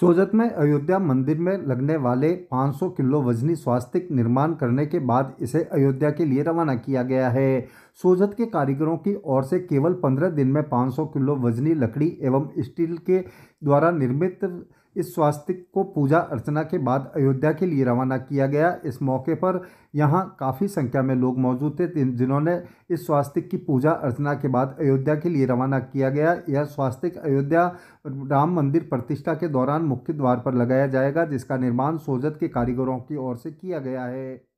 सोजत में अयोध्या मंदिर में लगने वाले 500 किलो वजनी स्वास्तिक निर्माण करने के बाद इसे अयोध्या के लिए रवाना किया गया है सोजत के कारीगरों की ओर से केवल पंद्रह दिन में पाँच सौ किलो वजनी लकड़ी एवं स्टील के द्वारा निर्मित इस स्वास्तिक को पूजा अर्चना के बाद अयोध्या के लिए रवाना किया गया इस मौके पर यहाँ काफ़ी संख्या में लोग मौजूद थे जिन्होंने इस स्वास्तिक की पूजा अर्चना के बाद अयोध्या के लिए रवाना किया गया यह स्वास्तिक अयोध्या राम मंदिर प्रतिष्ठा के दौरान मुख्य द्वार पर लगाया जाएगा जिसका निर्माण सोजत के कारीगरों की ओर से किया गया है